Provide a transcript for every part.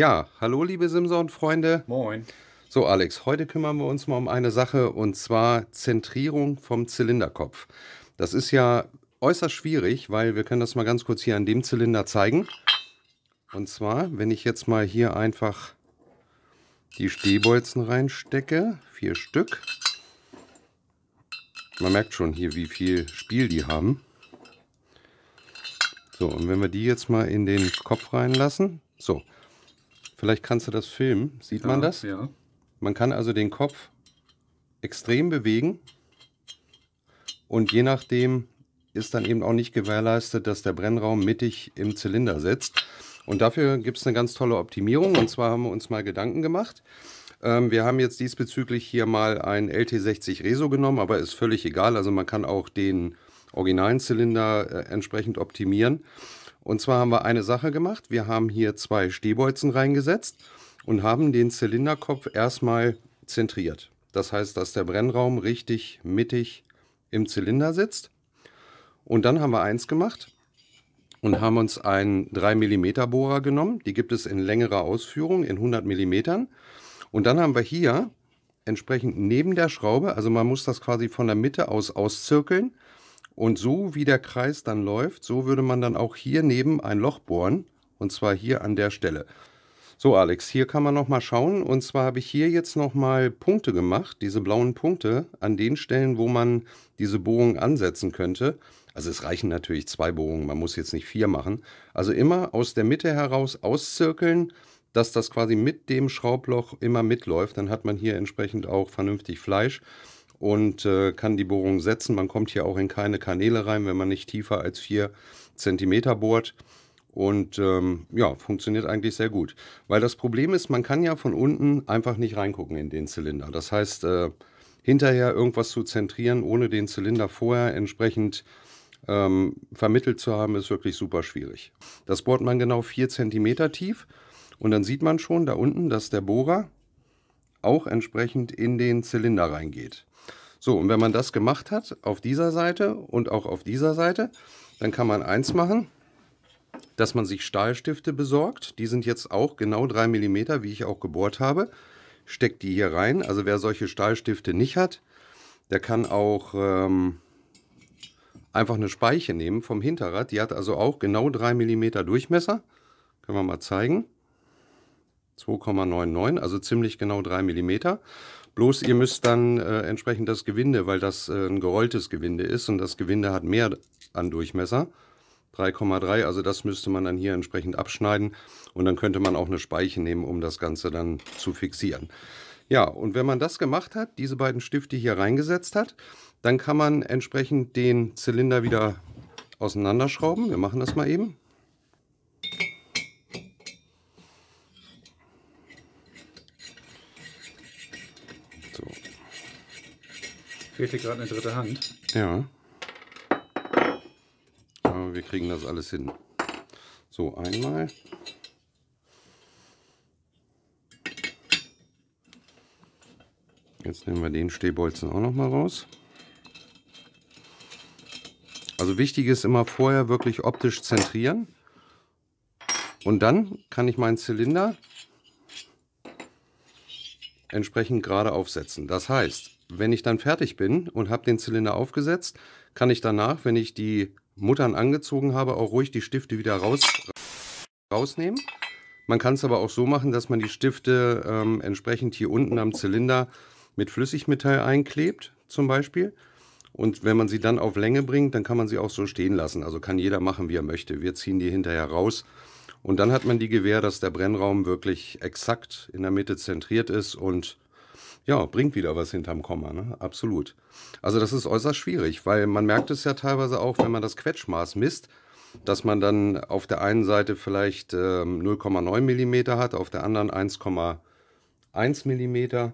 Ja, hallo liebe Simson-Freunde. Moin. So, Alex, heute kümmern wir uns mal um eine Sache und zwar Zentrierung vom Zylinderkopf. Das ist ja äußerst schwierig, weil wir können das mal ganz kurz hier an dem Zylinder zeigen. Und zwar, wenn ich jetzt mal hier einfach die Stehbolzen reinstecke, vier Stück. Man merkt schon hier, wie viel Spiel die haben. So, und wenn wir die jetzt mal in den Kopf reinlassen, so, Vielleicht kannst du das filmen. Sieht ja, man das? Ja. Man kann also den Kopf extrem bewegen und je nachdem ist dann eben auch nicht gewährleistet, dass der Brennraum mittig im Zylinder sitzt. Und dafür gibt es eine ganz tolle Optimierung und zwar haben wir uns mal Gedanken gemacht. Ähm, wir haben jetzt diesbezüglich hier mal ein LT60 Reso genommen, aber ist völlig egal. Also man kann auch den originalen Zylinder äh, entsprechend optimieren. Und zwar haben wir eine Sache gemacht. Wir haben hier zwei Stehbolzen reingesetzt und haben den Zylinderkopf erstmal zentriert. Das heißt, dass der Brennraum richtig mittig im Zylinder sitzt. Und dann haben wir eins gemacht und haben uns einen 3 mm Bohrer genommen. Die gibt es in längerer Ausführung, in 100 mm. Und dann haben wir hier entsprechend neben der Schraube, also man muss das quasi von der Mitte aus auszirkeln, und so wie der Kreis dann läuft, so würde man dann auch hier neben ein Loch bohren. Und zwar hier an der Stelle. So, Alex, hier kann man nochmal schauen. Und zwar habe ich hier jetzt nochmal Punkte gemacht, diese blauen Punkte, an den Stellen, wo man diese Bohrung ansetzen könnte. Also es reichen natürlich zwei Bohrungen, man muss jetzt nicht vier machen. Also immer aus der Mitte heraus auszirkeln, dass das quasi mit dem Schraubloch immer mitläuft. Dann hat man hier entsprechend auch vernünftig Fleisch und äh, kann die Bohrung setzen. Man kommt hier auch in keine Kanäle rein, wenn man nicht tiefer als 4 cm bohrt. Und ähm, ja, funktioniert eigentlich sehr gut. Weil das Problem ist, man kann ja von unten einfach nicht reingucken in den Zylinder. Das heißt, äh, hinterher irgendwas zu zentrieren, ohne den Zylinder vorher entsprechend ähm, vermittelt zu haben, ist wirklich super schwierig. Das bohrt man genau 4 cm tief. Und dann sieht man schon da unten, dass der Bohrer auch entsprechend in den Zylinder reingeht. So, und wenn man das gemacht hat, auf dieser Seite und auch auf dieser Seite, dann kann man eins machen, dass man sich Stahlstifte besorgt. Die sind jetzt auch genau 3 mm, wie ich auch gebohrt habe. Steckt die hier rein. Also wer solche Stahlstifte nicht hat, der kann auch ähm, einfach eine Speiche nehmen vom Hinterrad. Die hat also auch genau 3 mm Durchmesser. Können wir mal zeigen. 2,99, also ziemlich genau 3 mm. Bloß ihr müsst dann äh, entsprechend das Gewinde, weil das äh, ein gerolltes Gewinde ist und das Gewinde hat mehr an Durchmesser. 3,3, also das müsste man dann hier entsprechend abschneiden und dann könnte man auch eine Speiche nehmen, um das Ganze dann zu fixieren. Ja, und wenn man das gemacht hat, diese beiden Stifte hier reingesetzt hat, dann kann man entsprechend den Zylinder wieder auseinanderschrauben. Wir machen das mal eben. fehlt hier gerade eine dritte Hand. Ja. Aber wir kriegen das alles hin. So, einmal. Jetzt nehmen wir den Stehbolzen auch nochmal raus. Also wichtig ist immer vorher wirklich optisch zentrieren. Und dann kann ich meinen Zylinder entsprechend gerade aufsetzen. Das heißt, wenn ich dann fertig bin und habe den Zylinder aufgesetzt, kann ich danach, wenn ich die Muttern angezogen habe, auch ruhig die Stifte wieder raus, rausnehmen. Man kann es aber auch so machen, dass man die Stifte ähm, entsprechend hier unten am Zylinder mit Flüssigmetall einklebt, zum Beispiel. Und wenn man sie dann auf Länge bringt, dann kann man sie auch so stehen lassen. Also kann jeder machen, wie er möchte. Wir ziehen die hinterher raus. Und dann hat man die Gewähr, dass der Brennraum wirklich exakt in der Mitte zentriert ist und ja, bringt wieder was hinterm Komma, ne? absolut. Also das ist äußerst schwierig, weil man merkt es ja teilweise auch, wenn man das Quetschmaß misst, dass man dann auf der einen Seite vielleicht äh, 0,9 mm hat, auf der anderen 1,1 mm.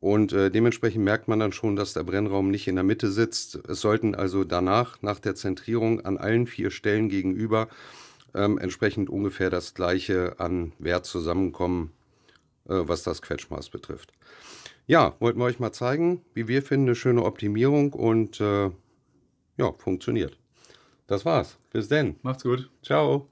Und äh, dementsprechend merkt man dann schon, dass der Brennraum nicht in der Mitte sitzt. Es sollten also danach, nach der Zentrierung, an allen vier Stellen gegenüber ähm, entsprechend ungefähr das gleiche an Wert zusammenkommen äh, was das Quetschmaß betrifft. Ja, wollten wir euch mal zeigen, wie wir finden, eine schöne Optimierung und äh, ja, funktioniert. Das war's. Bis denn. Macht's gut. Ciao.